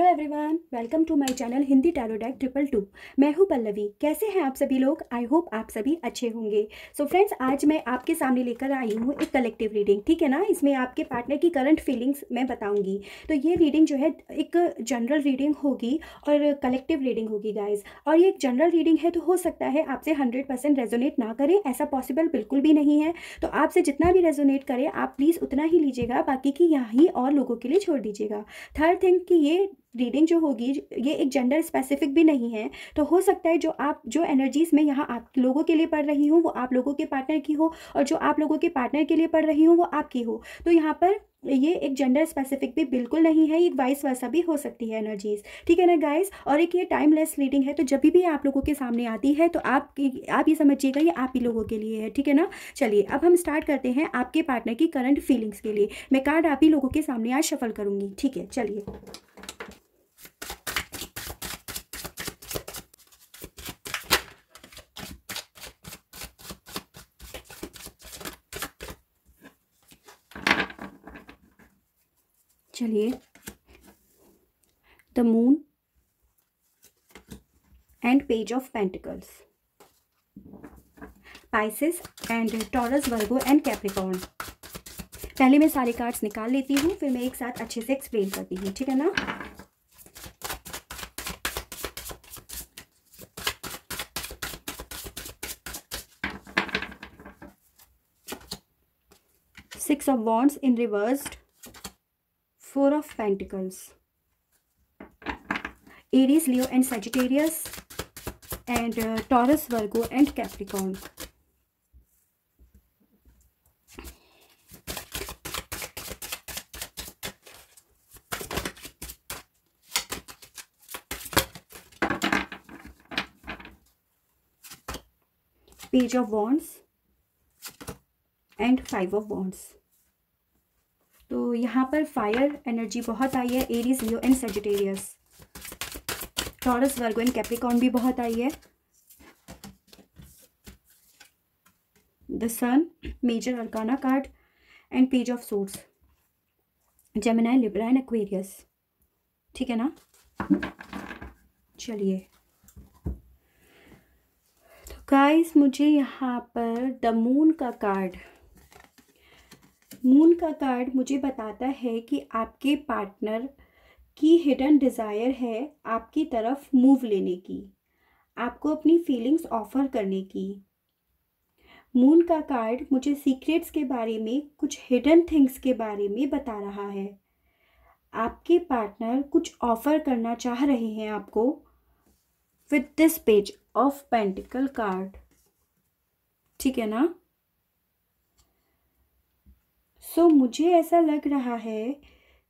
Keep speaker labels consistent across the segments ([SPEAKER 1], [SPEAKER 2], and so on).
[SPEAKER 1] Alors, everyone welcome to my channel Hindi tarot deck triple two मैं हूं पल्लवी कैसे हैं आप सभी लोग आई होप आप सभी अच्छे होंगे सो so फ्रेंड्स आज मैं आपके सामने लेकर आई हूं एक कलेक्टिव रीडिंग ठीक है ना इसमें आपके पार्टनर की करंट फीलिंग्स मैं बताऊंगी तो ये रीडिंग जो है एक जनरल रीडिंग होगी और कलेक्टिव रीडिंग होगी गाइज और ये एक जनरल रीडिंग है तो हो सकता है आपसे हंड्रेड परसेंट रेजोनेट ना करे ऐसा पॉसिबल बिल्कुल भी नहीं है तो आपसे जितना भी रेजोनेट करे आप प्लीज़ उतना ही लीजिएगा बाकी की यहाँ ही और लोगों के लिए छोड़ दीजिएगा थर्ड थिंग कि ये रीडिंग जो होगी ये एक जेंडर स्पेसिफिक भी नहीं है तो हो सकता है जो आप जो एनर्जीज मैं यहाँ आप लोगों के लिए पढ़ रही हूँ वो आप लोगों के पार्टनर की हो और जो आप लोगों के पार्टनर के लिए पढ़ रही हूँ वो आपकी हो तो यहाँ पर ये एक जेंडर स्पेसिफिक भी बिल्कुल नहीं है एक वाइस वर्सा भी हो सकती है एनर्जीज ठीक है ना गाइस और एक ये टाइमलेस रीडिंग है तो जब भी आप लोगों के सामने आती है तो आप आप ये समझिएगा ये आप ही लोगों के लिए है ठीक है ना चलिए अब हम स्टार्ट करते हैं आपके पार्टनर की करंट फीलिंग्स के लिए मैं कार्ड आप ही लोगों के सामने आज शफल करूँगी ठीक है चलिए चलिए the moon and page of pentacles Pisces and Taurus Virgo and Capricorn पहले मैं सारे कार्ड्स निकाल लेती हूँ फिर मैं एक साथ अच्छे से एक्सप्लेन करती हूँ ठीक है ना six of wands in reversed Four of Pentacles. Aries, Leo and Sagittarius and uh, Taurus, Virgo and Capricorn. Page of Wands and Five of Wands. तो यहाँ पर फायर एनर्जी बहुत आई है Aries Leo and Sagittarius Taurus Virgo and Capricorn भी बहुत आई है the sun major arcana card and page of swords Gemini Libra and Aquarius ठीक है ना चलिए तो गाइस मुझे यहाँ पर द मून का कार्ड मून का कार्ड मुझे बताता है कि आपके पार्टनर की हिडन डिज़ायर है आपकी तरफ मूव लेने की आपको अपनी फीलिंग्स ऑफर करने की मून का कार्ड मुझे सीक्रेट्स के बारे में कुछ हिडन थिंग्स के बारे में बता रहा है आपके पार्टनर कुछ ऑफर करना चाह रहे हैं आपको with this page of pentacle card ठीक है ना सो so, मुझे ऐसा लग रहा है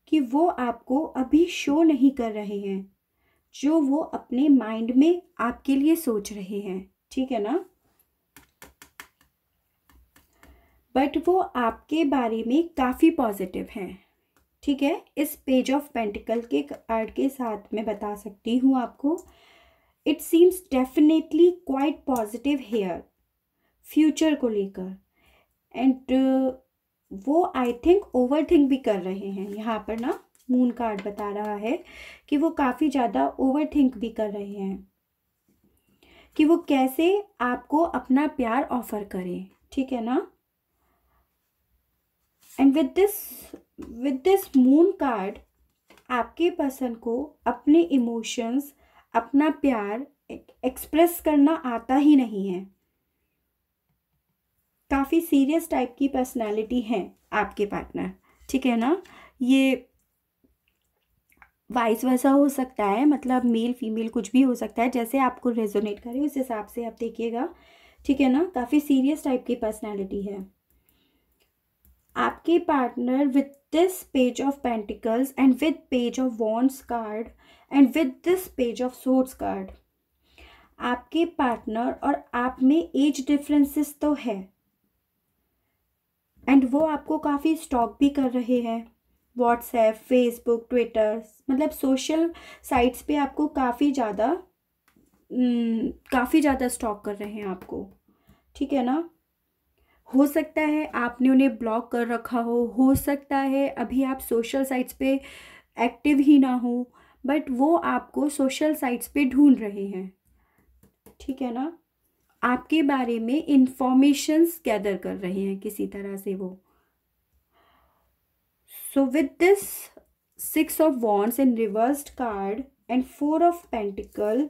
[SPEAKER 1] कि वो आपको अभी शो नहीं कर रहे हैं जो वो अपने माइंड में आपके लिए सोच रहे हैं ठीक है ना बट वो आपके बारे में काफ़ी पॉजिटिव हैं ठीक है इस पेज ऑफ पेंटिकल के कार्ड के साथ मैं बता सकती हूँ आपको it seems definitely quite positive here future को लेकर एंड वो आई थिंक ओवर थिंक भी कर रहे हैं यहाँ पर ना मून कार्ड बता रहा है कि वो काफ़ी ज़्यादा ओवर थिंक भी कर रहे हैं कि वो कैसे आपको अपना प्यार ऑफर करें ठीक है ना and with this with this moon card आपके पर्सन को अपने इमोशंस अपना प्यार एक्सप्रेस करना आता ही नहीं है काफ़ी सीरियस टाइप की पर्सनालिटी हैं आपके पार्टनर ठीक है ना ये वाइस वैसा हो सकता है मतलब मेल फीमेल कुछ भी हो सकता है जैसे आपको रेजोनेट करे उस हिसाब से आप देखिएगा ठीक है ना काफ़ी सीरियस टाइप की पर्सनालिटी है आपके partner with this page of pentacles and with page of wands card and with this page of swords card आपके पार्टनर और आप में एज डिफरेंसेस तो है एंड वो आपको काफ़ी स्टॉक भी कर रहे हैं व्हाट्सएप फेसबुक ट्विटर मतलब सोशल साइट्स पे आपको काफ़ी ज़्यादा हम्म, काफ़ी ज़्यादा स्टॉक कर रहे हैं आपको ठीक है ना हो सकता है आपने उन्हें ब्लॉक कर रखा हो हो सकता है अभी आप सोशल साइट्स पे एक्टिव ही ना हो बट वो आपको सोशल साइट्स पे ढूंढ रहे हैं ठीक है ना आपके बारे में इंफॉर्मेशंस गैदर कर रहे हैं किसी तरह से वो so with this six of wands in reversed card and four of pentacle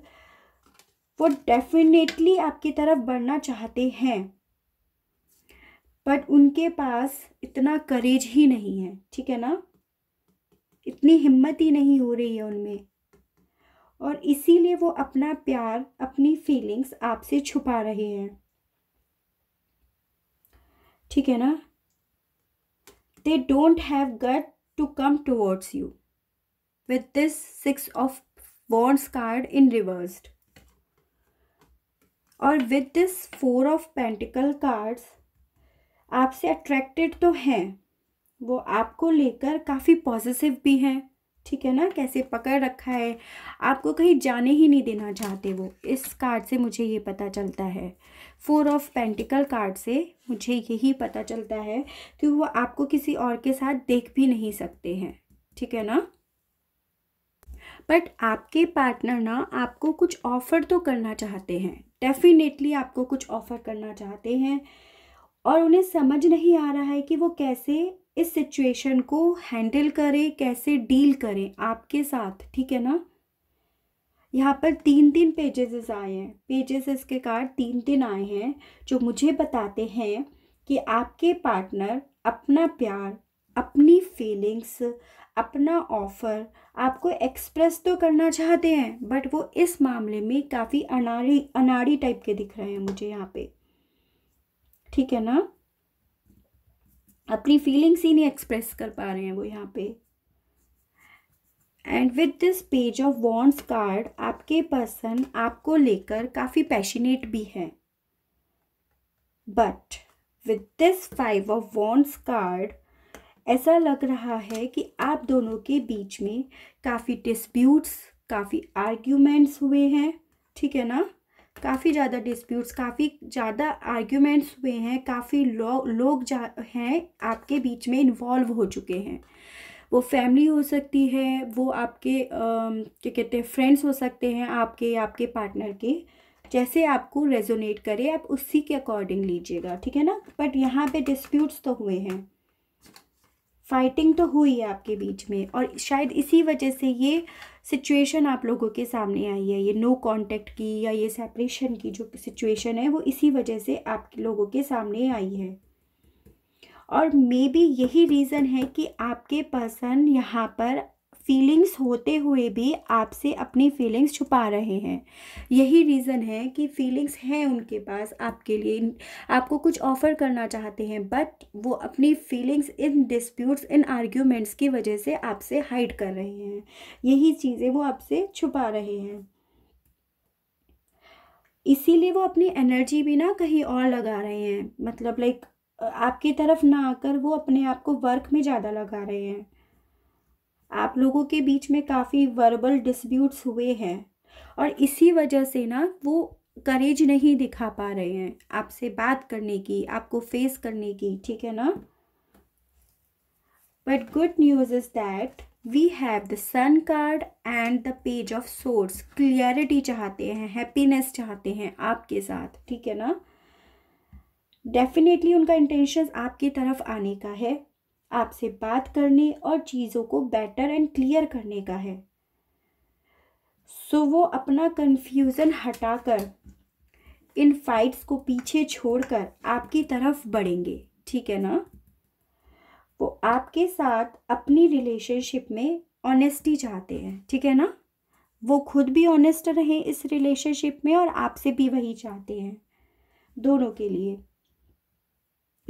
[SPEAKER 1] वो डेफिनेटली आपकी तरफ बढ़ना चाहते हैं बट उनके पास इतना करेज ही नहीं है ठीक है ना इतनी हिम्मत ही नहीं हो रही है उनमें और इसीलिए वो अपना प्यार अपनी फीलिंग्स आपसे छुपा रहे हैं ठीक है ना they don't have guts to come towards you with this six of wands card in reversed और with this four of pentacle cards आपसे अट्रैक्टेड तो हैं वो आपको लेकर काफ़ी पॉजिटिव भी हैं ठीक है ना कैसे पकड़ रखा है आपको कहीं जाने ही नहीं देना चाहते वो इस कार्ड से मुझे ये पता चलता है फोर ऑफ पेंटिकल कार्ड से मुझे यही पता चलता है कि वो आपको किसी और के साथ देख भी नहीं सकते हैं ठीक है ना बट आपके पार्टनर ना आपको कुछ ऑफ़र तो करना चाहते हैं डेफिनेटली आपको कुछ ऑफ़र करना चाहते हैं और उन्हें समझ नहीं आ रहा है कि वो कैसे इस सिचुएशन को हैंडल करें कैसे डील करें आपके साथ ठीक है ना यहाँ पर तीन तीन पेजेस आए हैं पेजेस के कार्ड तीन तीन आए हैं जो मुझे बताते हैं कि आपके पार्टनर अपना प्यार अपनी फीलिंग्स अपना ऑफ़र आपको एक्सप्रेस तो करना चाहते हैं बट वो इस मामले में काफ़ी अनाड़ी अनाड़ी टाइप के दिख रहे हैं मुझे यहाँ पे ठीक है ना अपनी फीलिंग्स ही नहीं एक्सप्रेस कर पा रहे हैं वो यहाँ पे and with this page of wands card आपके पर्सन आपको लेकर काफ़ी पैशनेट भी है but with this five of wands card ऐसा लग रहा है कि आप दोनों के बीच में काफ़ी डिस्प्यूट्स काफ़ी आर्ग्यूमेंट्स हुए हैं ठीक है ना काफ़ी ज़्यादा डिस्प्यूट्स काफ़ी ज़्यादा आर्ग्यूमेंट्स हुए हैं काफ़ी लो, लोग जा हैं आपके बीच में इन्वॉल्व हो चुके हैं वो फैमिली हो सकती है वो आपके क्या कहते हैं फ्रेंड्स हो सकते हैं आपके आपके पार्टनर के जैसे आपको रेजोनेट करे आप उसी के अकॉर्डिंग लीजिएगा ठीक है ना बट यहाँ पे डिस्प्यूट्स तो हुए हैं फाइटिंग तो हुई है आपके बीच में और शायद इसी वजह से ये सिचुएशन आप लोगों के सामने आई है ये नो कांटेक्ट की या ये सेपरेशन की जो सिचुएशन है वो इसी वजह से आप लोगों के सामने आई है और मे बी यही रीज़न है कि आपके पर्सन यहाँ पर फीलिंग्स होते हुए भी आपसे अपनी फीलिंग्स छुपा रहे हैं यही रीज़न है कि फीलिंग्स हैं उनके पास आपके लिए आपको कुछ ऑफ़र करना चाहते हैं बट वो अपनी feelings in disputes in arguments की वजह से आपसे हाइड कर रहे हैं यही चीज़ें वो आपसे छुपा रहे हैं इसीलिए वो अपनी एनर्जी भी ना कहीं और लगा रहे हैं मतलब लाइक आपकी तरफ ना आकर वो अपने आप को वर्क में ज़्यादा लगा रहे हैं आप लोगों के बीच में काफ़ी वर्बल डिस्प्यूट्स हुए हैं और इसी वजह से ना वो करेज नहीं दिखा पा रहे हैं आपसे बात करने की आपको फेस करने की ठीक है ना but good news is that we have the sun card and the page of swords clarity चाहते हैं हैप्पीनेस चाहते हैं आपके साथ ठीक है ना डेफिनेटली उनका इंटेंशन आपकी तरफ आने का है आपसे बात करने और चीज़ों को बेटर एंड क्लियर करने का है सो so, वो अपना कन्फ्यूज़न हटाकर इन फाइट्स को पीछे छोड़कर आपकी तरफ बढ़ेंगे ठीक है ना वो आपके साथ अपनी रिलेशनशिप में ऑनेस्टी चाहते हैं ठीक है ना वो खुद भी ऑनेस्ट रहें इस रिलेशनशिप में और आपसे भी वही चाहते हैं दोनों के लिए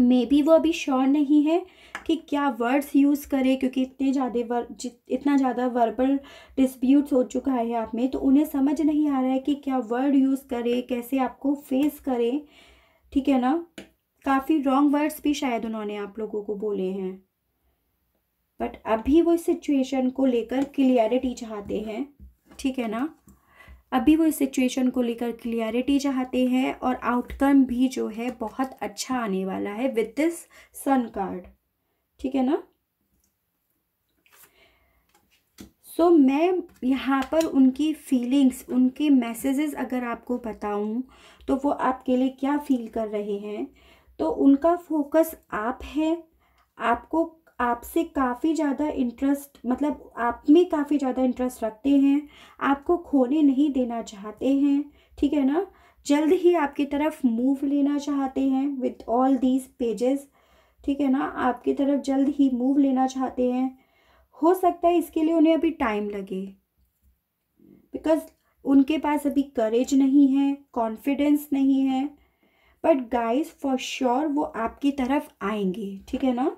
[SPEAKER 1] मे बी वो अभी श्योर नहीं है कि क्या वर्ड्स यूज़ करे क्योंकि इतने ज़्यादा वर इतना ज़्यादा वर्बल डिस्प्यूट्स हो चुका है आप में तो उन्हें समझ नहीं आ रहा है कि क्या वर्ड यूज़ करे कैसे आपको फेस करे ठीक है ना काफ़ी रॉन्ग वर्ड्स भी शायद उन्होंने आप लोगों को बोले हैं बट अभी वो इस सिचुएशन को लेकर क्लियरिटी चाहते हैं ठीक है ना अभी वो इस सिचुएशन को लेकर क्लियरिटी चाहते हैं और आउटकम भी जो है बहुत अच्छा आने वाला है विथ दिस सन कार्ड ठीक है ना सो so, मैं यहाँ पर उनकी फीलिंग्स उनके मैसेजेस अगर आपको बताऊँ तो वो आपके लिए क्या फील कर रहे हैं तो उनका फोकस आप है आपको आपसे काफ़ी ज़्यादा इंटरेस्ट मतलब आप में काफ़ी ज़्यादा इंटरेस्ट रखते हैं आपको खोने नहीं देना चाहते हैं ठीक है ना जल्द ही आपकी तरफ मूव लेना चाहते हैं विथ ऑल दीज पेजेस ठीक है ना आपकी तरफ जल्द ही मूव लेना चाहते हैं हो सकता है इसके लिए उन्हें अभी टाइम लगे बिकॉज उनके पास अभी करेज नहीं है कॉन्फिडेंस नहीं है बट गाइस फॉर श्योर वो आपकी तरफ आएंगे ठीक है ना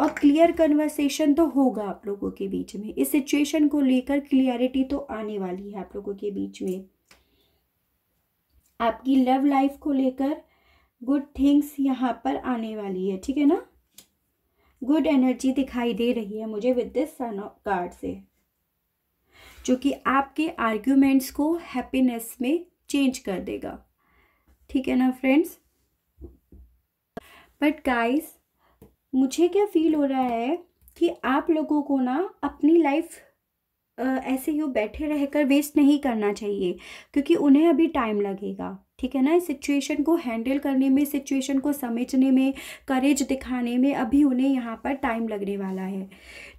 [SPEAKER 1] और क्लियर कन्वर्सेशन तो होगा आप लोगों के बीच में इस सिचुएशन को लेकर क्लियरिटी तो आने वाली है आप लोगों के बीच में आपकी लव लाइफ को लेकर गुड थिंग्स यहाँ पर आने वाली है ठीक है ना गुड एनर्जी दिखाई दे रही है मुझे विद दिस सन कार्ड से जो कि आपके आर्ग्यूमेंट्स को हैप्पीनेस में चेंज कर देगा ठीक है ना फ्रेंड्स बट गाइस मुझे क्या फील हो रहा है कि आप लोगों को ना अपनी लाइफ ऐसे यू बैठे रहकर वेस्ट नहीं करना चाहिए क्योंकि उन्हें अभी टाइम लगेगा ठीक है ना इस सिचुएशन को हैंडल करने में सिचुएशन को समझने में करेज दिखाने में अभी उन्हें यहाँ पर टाइम लगने वाला है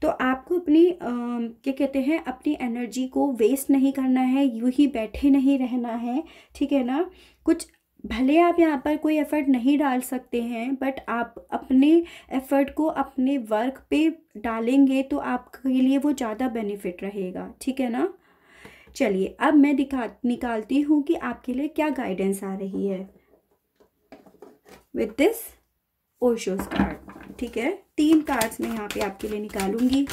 [SPEAKER 1] तो आपको अपनी क्या कहते हैं अपनी एनर्जी को वेस्ट नहीं करना है यूँ ही बैठे नहीं रहना है ठीक है ना कुछ भले आप यहाँ पर कोई एफ़र्ट नहीं डाल सकते हैं बट आप अपने एफ़र्ट को अपने वर्क पे डालेंगे तो आपके लिए वो ज़्यादा बेनिफिट रहेगा ठीक है ना चलिए अब मैं दिखा निकालती हूँ कि आपके लिए क्या गाइडेंस आ रही है विथ दिस ओशोज कार्ड ठीक है तीन कार्ड्स मैं यहाँ पे आपके लिए निकालूंगी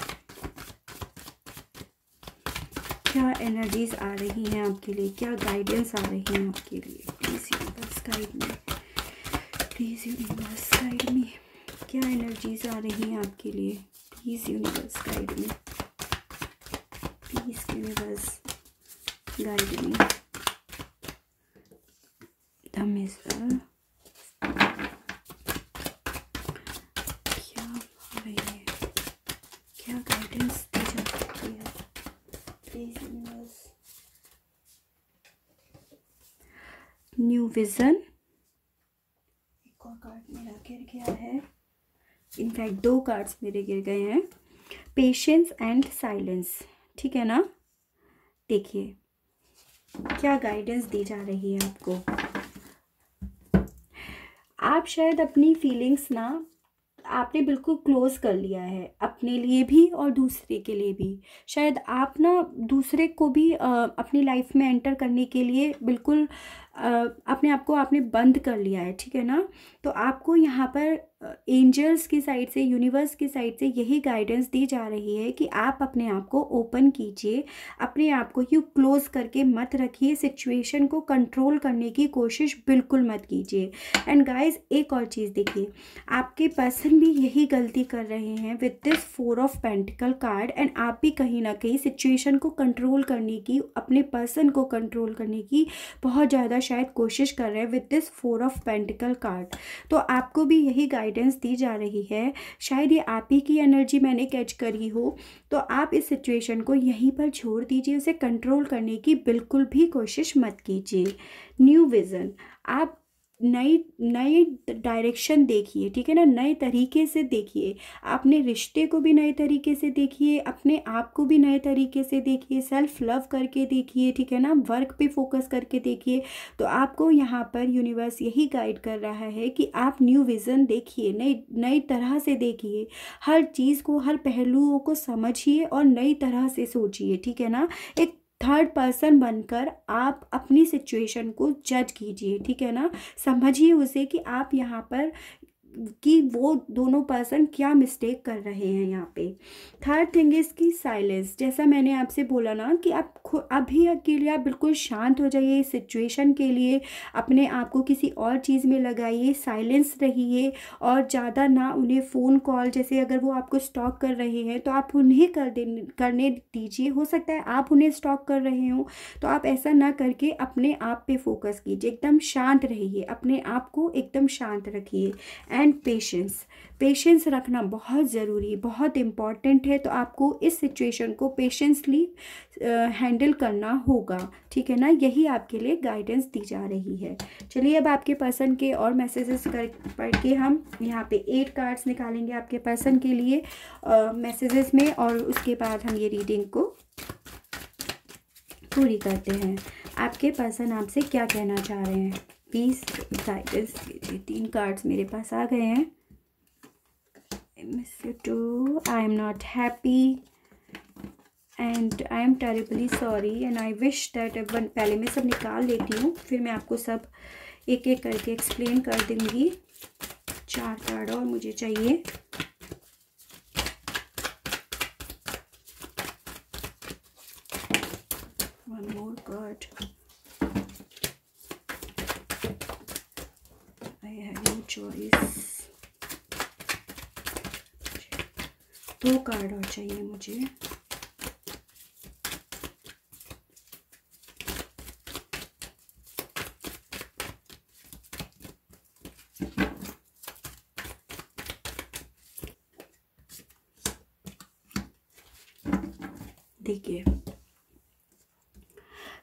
[SPEAKER 1] क्या एनर्जीज आ रही हैं आपके लिए क्या गाइडेंस आ रही हैं आपके लिए please universe guide me please universe guide me क्या एनर्जीज आ रही हैं आपके लिए please universe guide me division एक और कार्ड मेरा गिर गया है इनफैक्ट दो कार्ड्स मेरे गिर गए हैं पेशेंस एंड साइलेंस ठीक है ना देखिए क्या गाइडेंस दी जा रही है आपको आप शायद अपनी फीलिंग्स ना आपने बिल्कुल क्लोज कर लिया है अपने लिए भी और दूसरे के लिए भी शायद आप ना दूसरे को भी आ, अपनी लाइफ में एंटर करने के लिए बिल्कुल अपने आप को आपने बंद कर लिया है ठीक है ना तो आपको यहाँ पर एंजल्स की साइड से यूनिवर्स की साइड से यही गाइडेंस दी जा रही है कि आप अपने आप को ओपन कीजिए अपने आप को यू क्लोज करके मत रखिए सिचुएशन को कंट्रोल करने की कोशिश बिल्कुल मत कीजिए एंड गाइस एक और चीज़ देखिए आपके पर्सन भी यही गलती कर रहे हैं with this four of pentacle card and आप भी कहीं ना कहीं सिचुएशन को कंट्रोल करने की अपने पर्सन को कंट्रोल करने की बहुत ज़्यादा शायद कोशिश कर रहे हैं with this four of pentacle card तो आपको भी यही गाइडेंस दी जा रही है शायद ये आप ही की एनर्जी मैंने कैच करी हो तो आप इस सिचुएशन को यहीं पर छोड़ दीजिए उसे कंट्रोल करने की बिल्कुल भी कोशिश मत कीजिए न्यू विज़न आप नई नई डायरेक्शन देखिए ठीक है ना नए तरीके से देखिए अपने रिश्ते को भी नए तरीके से देखिए अपने आप को भी नए तरीके से देखिए सेल्फ लव करके देखिए ठीक है ना वर्क पे फोकस करके देखिए तो आपको यहाँ पर यूनिवर्स यही गाइड कर रहा है कि आप न्यू विज़न देखिए नई नई तरह से देखिए हर चीज़ को हर पहलुओं को समझिए और नई तरह से सोचिए ठीक है ना एक थर्ड पर्सन बनकर आप अपनी सिचुएशन को जज कीजिए ठीक है ना समझिए उसे कि आप यहाँ पर कि वो दोनों पर्सन क्या मिस्टेक कर रहे हैं यहाँ पे थर्ड थिंग इज़ की साइलेंस जैसा मैंने आपसे बोला ना कि आप अभी के लिए आप बिल्कुल शांत हो जाइए सिचुएशन के लिए अपने आप को किसी और चीज़ में लगाइए साइलेंस रहिए और ज़्यादा ना उन्हें फ़ोन कॉल जैसे अगर वो आपको स्टॉक कर रहे हैं तो आप उन्हें कर दे करने दीजिए हो सकता है आप उन्हें स्टॉक कर रहे हो तो आप ऐसा ना करके अपने आप पर फोकस कीजिए एकदम शांत रहिए अपने आप को एकदम शांत रखिए एंड एंड पेशेंस पेशेंस रखना बहुत ज़रूरी बहुत इम्पॉर्टेंट है तो आपको इस सिचुएशन को पेशेंसली हैंडल करना होगा ठीक है ना यही आपके लिए गाइडेंस दी जा रही है चलिए अब आपके पर्सन के और मैसेजेस कर पढ़ के हम यहाँ पे एट कार्ड्स निकालेंगे आपके पर्सन के लिए मैसेजेस में और उसके बाद हम ये रीडिंग को पूरी करते हैं आपके पर्सन आपसे क्या कहना चाह रहे हैं बीस गाइडेंस तीन कार्ड्स मेरे पास आ गए हैं you too I am not happy and I am terribly sorry and I wish that one पहले मैं सब निकाल लेती हूँ फिर मैं आपको सब एक एक करके एक्सप्लेन कर दूँगी चार कार्ड और मुझे चाहिए one more card चॉइस दो कार्ड और चाहिए मुझे देखिए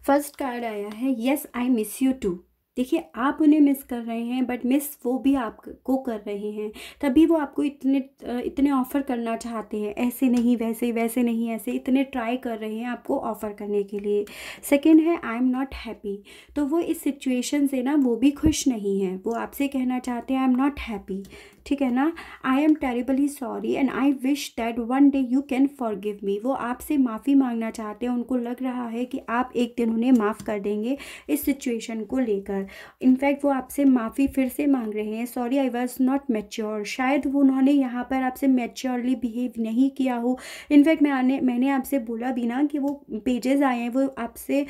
[SPEAKER 1] फर्स्ट कार्ड आया है yes I miss you too देखिए आप उन्हें मिस कर रहे हैं बट मिस वो भी आपको कर रहे हैं तभी वो आपको इतने इतने ऑफ़र करना चाहते हैं ऐसे नहीं वैसे वैसे नहीं ऐसे इतने ट्राई कर रहे हैं आपको ऑफ़र करने के लिए सेकेंड है आई एम नॉट हैप्पी तो वो इस सिचुएशन से ना वो भी खुश नहीं है वो आपसे कहना चाहते हैं आई एम नॉट हैप्पी ठीक है ना I am terribly sorry and I wish that one day you can forgive me वो आपसे माफ़ी मांगना चाहते हैं उनको लग रहा है कि आप एक दिन उन्हें माफ़ कर देंगे इस सिचुएशन को लेकर इनफैक्ट वो आपसे माफ़ी फिर से मांग रहे हैं sorry I was not mature शायद वो उन्होंने यहाँ पर आपसे मेच्योरली बिहेव नहीं किया हो इनफैक्ट मैं आने मैंने आपसे बोला भी ना कि वो पेजेस आए हैं वो आपसे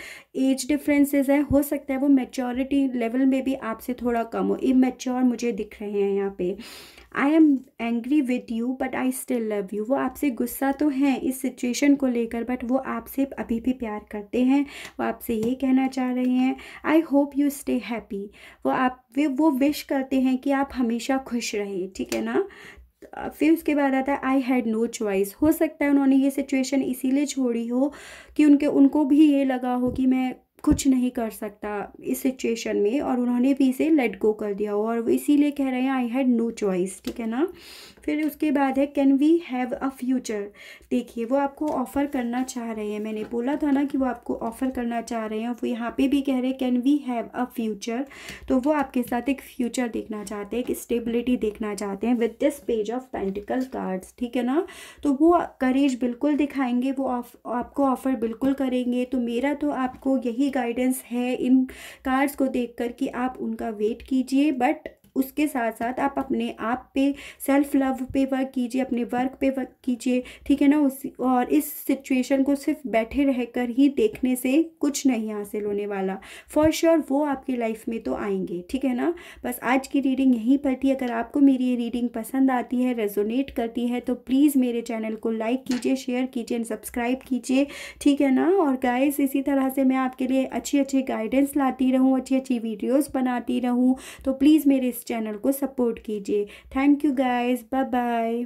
[SPEAKER 1] एज डिफ्रेंसेज हैं हो सकता है वो मेच्योरिटी लेवल में भी आपसे थोड़ा कम हो इमेच्योर मुझे दिख रहे हैं यहाँ पे I am angry with you but I still love you वो आपसे गुस्सा तो हैं इस सिचुएशन को लेकर बट वो आपसे अभी भी प्यार करते हैं वो आपसे ये कहना चाह रहे हैं I hope you stay happy वो आप वे वो विश करते हैं कि आप हमेशा खुश रहें ठीक है ना फिर उसके बाद आता है आई हैड नो चॉइस हो सकता है उन्होंने ये सिचुएशन इसीलिए छोड़ी हो कि उनके उनको भी ये लगा हो कि मैं कुछ नहीं कर सकता इस सिचुएशन में और उन्होंने भी इसे लेट गो कर दिया और वो इसीलिए कह रहे हैं आई हैड नो चॉइस ठीक है ना फिर उसके बाद है can we have a future देखिए वो आपको ऑफ़र करना चाह रहे हैं मैंने बोला था ना कि वो आपको ऑफ़र करना चाह रहे हैं वो यहाँ पे भी कह रहे हैं can we have a future तो वो आपके साथ एक फ्यूचर देखना चाहते हैं एक स्टेबिलिटी देखना चाहते हैं with this page of pentacle cards ठीक है ना तो वो करेज बिल्कुल दिखाएंगे वो आप, आपको ऑफ़र बिल्कुल करेंगे तो मेरा तो आपको यही गाइडेंस है इन कार्ड्स को देखकर कि आप उनका वेट कीजिए बट उसके साथ साथ आप अपने आप पे सेल्फ लव पे वर्क कीजिए अपने वर्क पे वर्क कीजिए ठीक है ना उस और इस सिचुएशन को सिर्फ बैठे रहकर ही देखने से कुछ नहीं हासिल होने वाला फॉर श्योर sure, वो आपकी लाइफ में तो आएंगे ठीक है ना बस आज की रीडिंग यहीं पर थी अगर आपको मेरी ये रीडिंग पसंद आती है रेजोनेट करती है तो प्लीज़ मेरे चैनल को लाइक कीजिए शेयर कीजिए एंड सब्सक्राइब कीजिए ठीक है ना और गाइज इसी तरह से मैं आपके लिए अच्छी अच्छी गाइडेंस लाती रहूँ अच्छी अच्छी वीडियोज़ बनाती रहूँ तो प्लीज़ मेरे इस चैनल को सपोर्ट कीजिए thank you guys bye bye